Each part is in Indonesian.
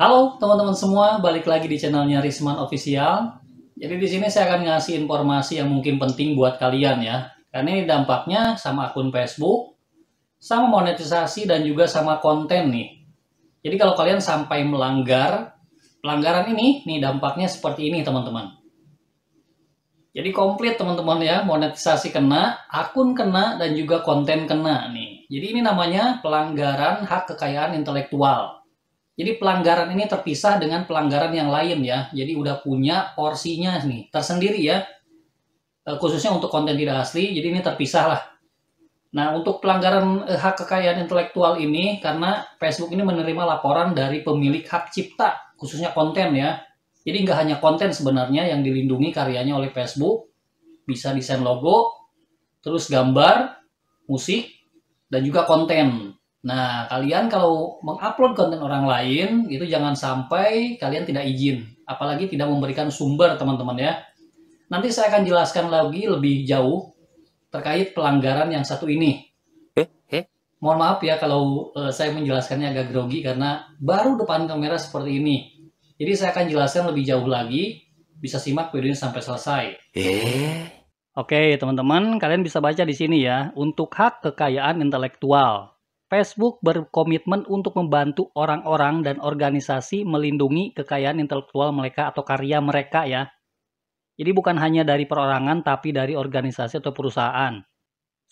Halo teman-teman semua, balik lagi di channelnya Risman Official. Jadi di sini saya akan ngasih informasi yang mungkin penting buat kalian ya. Karena ini dampaknya sama akun Facebook, sama monetisasi dan juga sama konten nih. Jadi kalau kalian sampai melanggar, pelanggaran ini nih dampaknya seperti ini teman-teman. Jadi komplit teman-teman ya, monetisasi kena, akun kena, dan juga konten kena nih. Jadi ini namanya pelanggaran hak kekayaan intelektual. Jadi pelanggaran ini terpisah dengan pelanggaran yang lain ya. Jadi udah punya porsinya nih tersendiri ya. Eh, khususnya untuk konten tidak asli, jadi ini terpisah lah. Nah, untuk pelanggaran eh, hak kekayaan intelektual ini karena Facebook ini menerima laporan dari pemilik hak cipta, khususnya konten ya. Jadi nggak hanya konten sebenarnya yang dilindungi karyanya oleh Facebook, bisa desain logo, terus gambar, musik, dan juga konten. Nah, kalian kalau mengupload konten orang lain, itu jangan sampai kalian tidak izin, apalagi tidak memberikan sumber, teman-teman ya. Nanti saya akan jelaskan lagi lebih jauh terkait pelanggaran yang satu ini. Eh, eh. Mohon maaf ya kalau eh, saya menjelaskannya agak grogi karena baru depan kamera seperti ini. Jadi saya akan jelaskan lebih jauh lagi, bisa simak videonya sampai selesai. heeh Oke, teman-teman, kalian bisa baca di sini ya. Untuk hak kekayaan intelektual, Facebook berkomitmen untuk membantu orang-orang dan organisasi melindungi kekayaan intelektual mereka atau karya mereka ya. Jadi bukan hanya dari perorangan tapi dari organisasi atau perusahaan.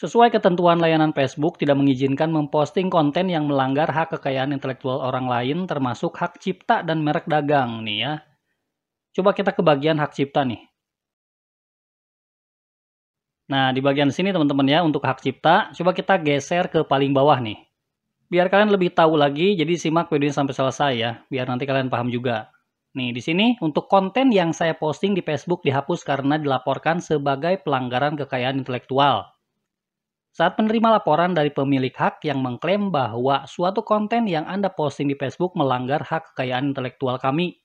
Sesuai ketentuan layanan Facebook tidak mengizinkan memposting konten yang melanggar hak kekayaan intelektual orang lain termasuk hak cipta dan merek dagang nih ya. Coba kita ke bagian hak cipta nih. Nah, di bagian sini teman-teman ya untuk hak cipta, coba kita geser ke paling bawah nih biar kalian lebih tahu lagi, jadi simak video ini sampai selesai ya, biar nanti kalian paham juga. Nih, di sini untuk konten yang saya posting di Facebook dihapus karena dilaporkan sebagai pelanggaran kekayaan intelektual. Saat menerima laporan dari pemilik hak yang mengklaim bahwa suatu konten yang Anda posting di Facebook melanggar hak kekayaan intelektual kami,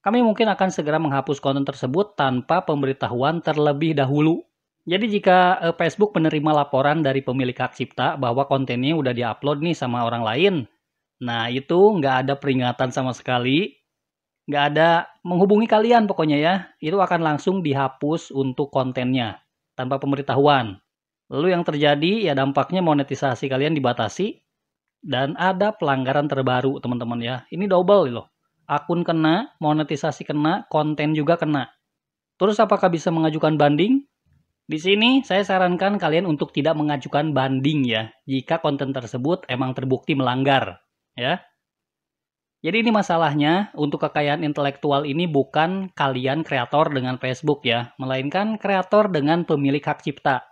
kami mungkin akan segera menghapus konten tersebut tanpa pemberitahuan terlebih dahulu. Jadi jika uh, Facebook menerima laporan dari pemilik hak cipta bahwa kontennya udah diupload nih sama orang lain, nah itu nggak ada peringatan sama sekali, nggak ada menghubungi kalian pokoknya ya, itu akan langsung dihapus untuk kontennya tanpa pemberitahuan. Lalu yang terjadi ya dampaknya monetisasi kalian dibatasi dan ada pelanggaran terbaru teman-teman ya. Ini double loh akun kena, monetisasi kena, konten juga kena. Terus apakah bisa mengajukan banding? Di sini saya sarankan kalian untuk tidak mengajukan banding ya, jika konten tersebut emang terbukti melanggar, ya. Jadi ini masalahnya untuk kekayaan intelektual ini bukan kalian kreator dengan Facebook ya, melainkan kreator dengan pemilik hak cipta.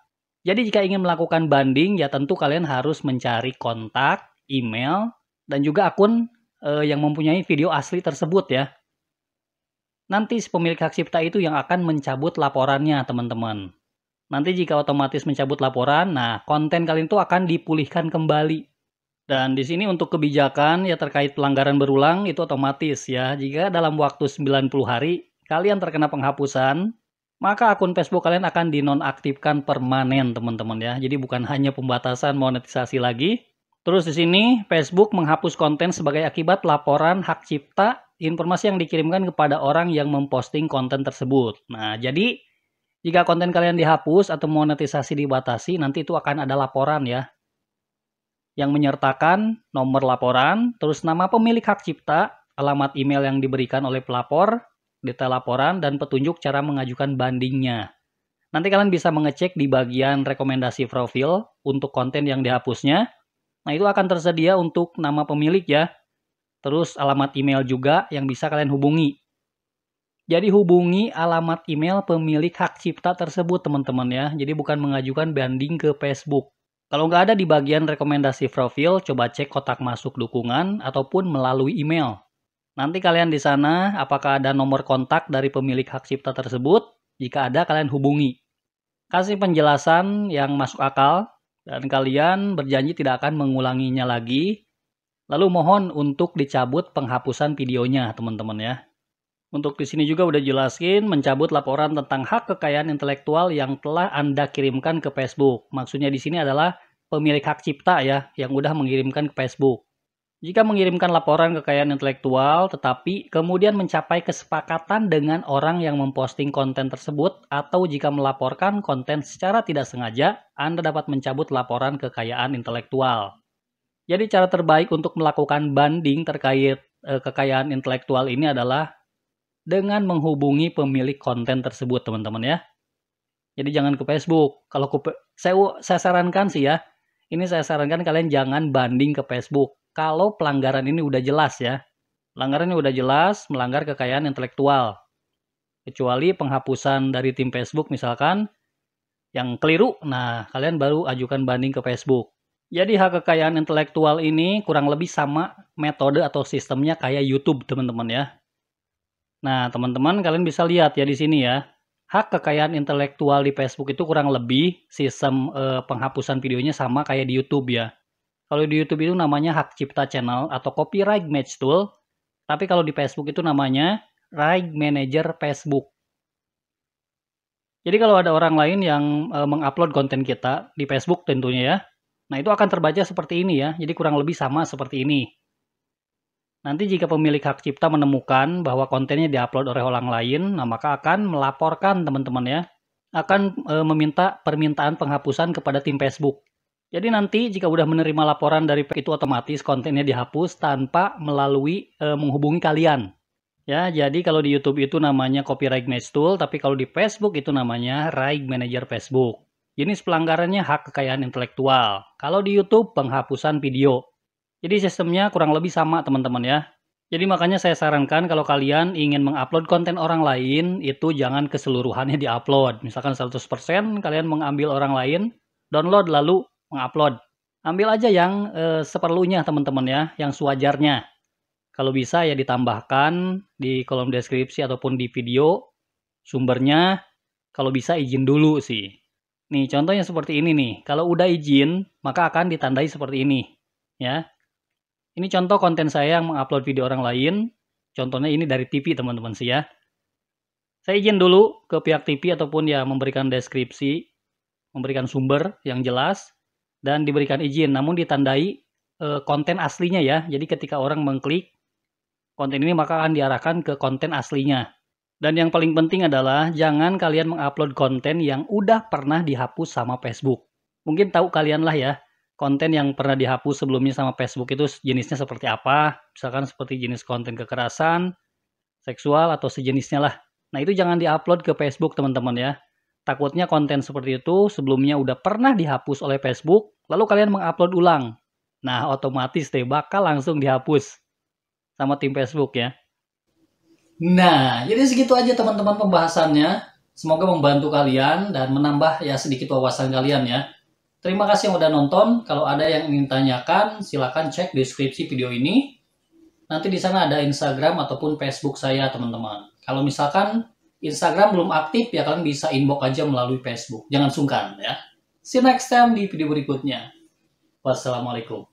Jadi jika ingin melakukan banding ya tentu kalian harus mencari kontak, email, dan juga akun eh, yang mempunyai video asli tersebut ya. Nanti si pemilik hak cipta itu yang akan mencabut laporannya teman-teman. Nanti jika otomatis mencabut laporan, nah konten kalian itu akan dipulihkan kembali. Dan di sini untuk kebijakan ya terkait pelanggaran berulang itu otomatis ya. Jika dalam waktu 90 hari kalian terkena penghapusan, maka akun Facebook kalian akan dinonaktifkan permanen teman-teman ya. Jadi bukan hanya pembatasan monetisasi lagi. Terus di sini Facebook menghapus konten sebagai akibat laporan hak cipta informasi yang dikirimkan kepada orang yang memposting konten tersebut. Nah, jadi jika konten kalian dihapus atau monetisasi dibatasi, nanti itu akan ada laporan ya. Yang menyertakan nomor laporan, terus nama pemilik hak cipta, alamat email yang diberikan oleh pelapor, detail laporan, dan petunjuk cara mengajukan bandingnya. Nanti kalian bisa mengecek di bagian rekomendasi profil untuk konten yang dihapusnya. Nah, itu akan tersedia untuk nama pemilik ya. Terus alamat email juga yang bisa kalian hubungi jadi hubungi alamat email pemilik hak cipta tersebut teman-teman ya. Jadi bukan mengajukan banding ke Facebook. Kalau nggak ada di bagian rekomendasi profil, coba cek kotak masuk dukungan ataupun melalui email. Nanti kalian di sana apakah ada nomor kontak dari pemilik hak cipta tersebut? Jika ada kalian hubungi. Kasih penjelasan yang masuk akal dan kalian berjanji tidak akan mengulanginya lagi. Lalu mohon untuk dicabut penghapusan videonya teman-teman ya. Untuk di sini juga udah jelasin mencabut laporan tentang hak kekayaan intelektual yang telah Anda kirimkan ke Facebook. Maksudnya di sini adalah pemilik hak cipta ya yang udah mengirimkan ke Facebook. Jika mengirimkan laporan kekayaan intelektual tetapi kemudian mencapai kesepakatan dengan orang yang memposting konten tersebut atau jika melaporkan konten secara tidak sengaja, Anda dapat mencabut laporan kekayaan intelektual. Jadi cara terbaik untuk melakukan banding terkait eh, kekayaan intelektual ini adalah dengan menghubungi pemilik konten tersebut teman-teman ya. Jadi jangan ke Facebook. Kalau ke, saya saya sarankan sih ya, ini saya sarankan kalian jangan banding ke Facebook. Kalau pelanggaran ini udah jelas ya, pelanggaran ini udah jelas melanggar kekayaan intelektual. Kecuali penghapusan dari tim Facebook misalkan yang keliru, nah kalian baru ajukan banding ke Facebook. Jadi hak kekayaan intelektual ini kurang lebih sama metode atau sistemnya kayak YouTube teman-teman ya. Nah, teman-teman kalian bisa lihat ya di sini ya. Hak kekayaan intelektual di Facebook itu kurang lebih sistem eh, penghapusan videonya sama kayak di YouTube ya. Kalau di YouTube itu namanya hak cipta channel atau copyright match tool. Tapi kalau di Facebook itu namanya right manager Facebook. Jadi kalau ada orang lain yang e, mengupload konten kita di Facebook tentunya ya. Nah, itu akan terbaca seperti ini ya. Jadi kurang lebih sama seperti ini. Nanti jika pemilik hak cipta menemukan bahwa kontennya diupload oleh orang lain, nah maka akan melaporkan teman-teman ya. Akan e, meminta permintaan penghapusan kepada tim Facebook. Jadi nanti jika udah menerima laporan dari itu otomatis kontennya dihapus tanpa melalui e, menghubungi kalian. Ya, jadi kalau di YouTube itu namanya copyright match tool, tapi kalau di Facebook itu namanya right manager Facebook. Jenis pelanggarannya hak kekayaan intelektual. Kalau di YouTube penghapusan video, jadi sistemnya kurang lebih sama teman-teman ya. Jadi makanya saya sarankan kalau kalian ingin mengupload konten orang lain itu jangan keseluruhannya diupload. Misalkan 100% kalian mengambil orang lain, download lalu mengupload. Ambil aja yang e, seperlunya teman-teman ya, yang sewajarnya. Kalau bisa ya ditambahkan di kolom deskripsi ataupun di video sumbernya kalau bisa izin dulu sih. Nih contohnya seperti ini nih. Kalau udah izin maka akan ditandai seperti ini ya. Ini contoh konten saya yang mengupload video orang lain. Contohnya ini dari TV teman-teman sih ya. Saya izin dulu ke pihak TV ataupun ya memberikan deskripsi, memberikan sumber yang jelas dan diberikan izin namun ditandai e, konten aslinya ya. Jadi ketika orang mengklik konten ini maka akan diarahkan ke konten aslinya. Dan yang paling penting adalah jangan kalian mengupload konten yang udah pernah dihapus sama Facebook. Mungkin tahu kalian lah ya, konten yang pernah dihapus sebelumnya sama Facebook itu jenisnya seperti apa, misalkan seperti jenis konten kekerasan, seksual atau sejenisnya lah. Nah itu jangan diupload ke Facebook teman-teman ya. Takutnya konten seperti itu sebelumnya udah pernah dihapus oleh Facebook, lalu kalian mengupload ulang. Nah otomatis deh bakal langsung dihapus sama tim Facebook ya. Nah, jadi segitu aja teman-teman pembahasannya. Semoga membantu kalian dan menambah ya sedikit wawasan kalian ya. Terima kasih yang udah nonton. Kalau ada yang ingin tanyakan, silahkan cek deskripsi video ini. Nanti di sana ada Instagram ataupun Facebook saya, teman-teman. Kalau misalkan Instagram belum aktif, ya kalian bisa inbox aja melalui Facebook. Jangan sungkan ya. See you next time di video berikutnya. Wassalamualaikum.